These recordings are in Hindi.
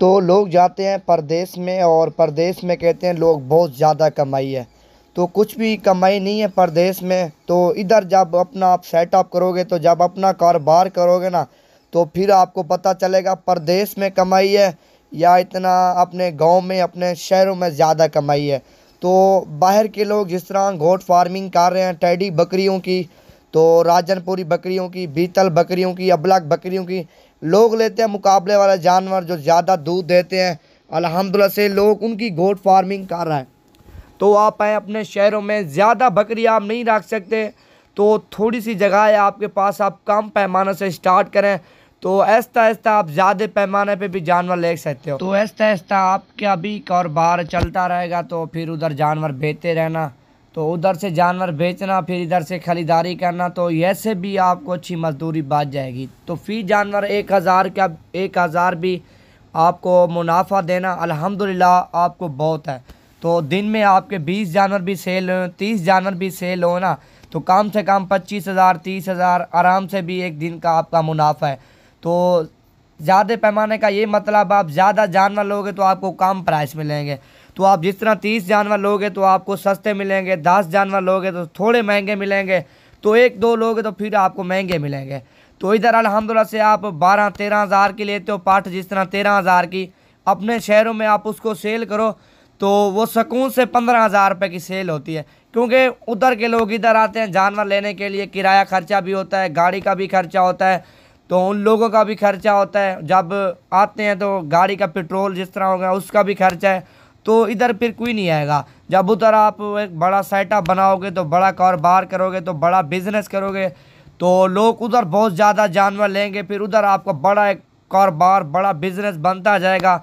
तो लोग जाते हैं परदेश में और परदेश में कहते हैं लोग बहुत ज़्यादा कमाई है तो कुछ भी कमाई नहीं है परदेश में तो इधर जब अपना आप सेटअप करोगे तो जब अपना कारोबार करोगे ना तो फिर आपको पता चलेगा परदेश में कमाई है या इतना अपने गांव में अपने शहरों में ज़्यादा कमाई है तो बाहर के लोग जिस तरह घोट फार्मिंग कर रहे हैं टैडी बकरियों की तो राजनपुरी बकरियों की बीतल बकरियों की अबलाक बकरियों की लोग लेते हैं मुकाबले वाला जानवर जो ज़्यादा दूध देते हैं अलहमदिल्ला से लोग उनकी गोट फार्मिंग कर रहे हैं तो आप आए अपने शहरों में ज़्यादा बकरी आप नहीं रख सकते तो थोड़ी सी जगह है आपके पास आप कम पैमाने से स्टार्ट करें तो ऐसा ऐसा आप ज़्यादा पैमाने पे भी जानवर ले सकते हो तो ऐसा ऐसा आपका भी कारोबार चलता रहेगा तो फिर उधर जानवर बेचते रहना तो उधर से जानवर बेचना फिर इधर से खरीदारी करना तो ऐसे भी आपको अच्छी मजदूरी बच जाएगी तो फ़ी जानवर एक हज़ार का एक हज़ार भी आपको मुनाफा देना अल्हम्दुलिल्लाह आपको बहुत है तो दिन में आपके बीस जानवर भी सेल तीस जानवर भी सेल हो ना तो कम से कम पच्चीस हज़ार तीस हज़ार आराम से भी एक दिन का आपका मुनाफा है तो ज़्यादा पैमाने का ये मतलब आप ज़्यादा जानवर लोगे तो आपको कम प्राइस मिलेंगे तो आप जिस तरह तीस जानवर लोगे तो आपको सस्ते मिलेंगे दस जानवर लोगे तो थोड़े महंगे मिलेंगे तो एक दो लोगे तो फिर आपको महंगे मिलेंगे तो इधर अलहमदिल्ला से आप बारह तेरह हज़ार की लेते हो पाठ जिस तरह तेरह हज़ार की अपने शहरों में आप उसको सेल करो तो वो सकून से पंद्रह हज़ार रुपये की सेल होती है क्योंकि उधर के लोग इधर आते हैं जानवर लेने के लिए किराया खर्चा भी होता है गाड़ी का भी खर्चा होता है तो उन लोगों का भी खर्चा होता है जब आते हैं तो गाड़ी का पेट्रोल जिस तरह होगा उसका भी खर्चा है तो इधर फिर कोई नहीं आएगा जब उधर आप एक बड़ा सेटअप बनाओगे तो बड़ा कारोबार करोगे तो बड़ा बिजनेस करोगे तो लोग उधर बहुत ज़्यादा जानवर लेंगे फिर उधर आपका बड़ा एक कारोबार बड़ा बिजनेस बनता जाएगा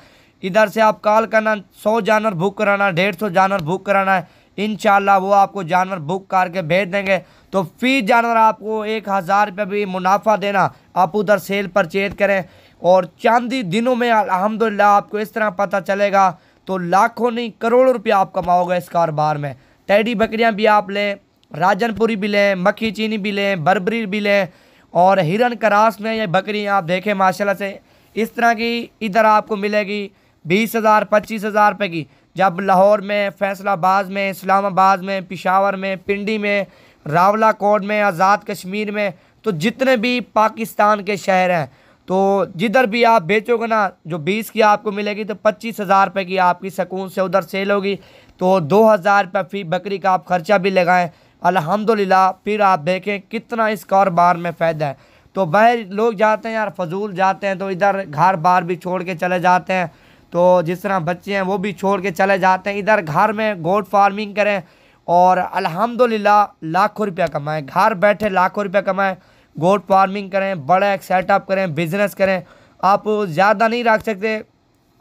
इधर से आप कॉल करना सौ जानवर बुक कराना डेढ़ सौ जानवर बुक कराना है इन वो आपको जानवर बुक करके भेज देंगे तो फी जानवर आपको एक हज़ार रुपये भी मुनाफा देना आप उधर सेल परचेज करें और चांदी दिनों में अलहमदिल्ला आपको इस तरह पता चलेगा तो लाखों नहीं करोड़ों रुपया आप कमाओगे इस कारोबार में टैडी बकरियाँ भी आप लें राजनपुरी भी लें मक्खी चीनी भी लें बरबरी भी लें और हिरन करास में ये बकरियाँ आप देखें माशाल्लाह से इस तरह की इधर आपको मिलेगी बीस हज़ार पच्चीस हज़ार रुपये की जब लाहौर में फैसलाबाद में इस्लामाबाद में पिशावर में पिंडी में रावला कोट में आज़ाद कश्मीर में तो जितने भी पाकिस्तान के शहर हैं तो जिधर भी आप बेचोगे ना जो बीस की आपको मिलेगी तो पच्चीस हज़ार रुपये की आपकी सकून से उधर सेल होगी तो दो हज़ार रुपये फी बकरी का आप ख़र्चा भी लगाएं अल्हम्दुलिल्लाह फिर आप देखें कितना इस कारोबार में फ़ायदा है तो वह लोग जाते हैं यार फजूल जाते हैं तो इधर घर बार भी छोड़ के चले जाते हैं तो जिस तरह बच्चे हैं वो भी छोड़ के चले जाते हैं इधर घर में गोड फार्मिंग करें और अलहमदिल्ला लाखों रुपया कमाएँ घर बैठे लाखों रुपया कमाएँ गोट फार्मिंग करें बड़ा एक सेटअप करें बिजनेस करें आप ज़्यादा नहीं रख सकते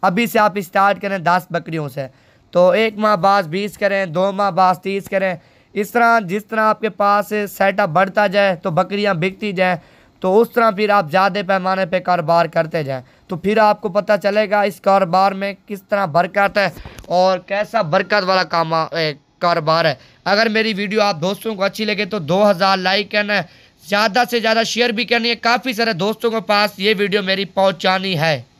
अभी से आप स्टार्ट करें दस बकरियों से तो एक माह बाद बीस करें दो माह बाद तीस करें इस तरह जिस तरह आपके पास सेटअप बढ़ता जाए तो बकरियां बिकती जाएँ तो उस तरह फिर आप ज़्यादा पैमाने पे कारोबार करते जाएँ तो फिर आपको पता चलेगा इस कारोबार में किस तरह बरकत है और कैसा बरकत वाला काम कारोबार है अगर मेरी वीडियो आप दोस्तों को अच्छी लगे तो 2000 लाइक करना है ज़्यादा से ज़्यादा शेयर भी करनी है काफ़ी सारे दोस्तों के पास ये वीडियो मेरी पहुँचानी है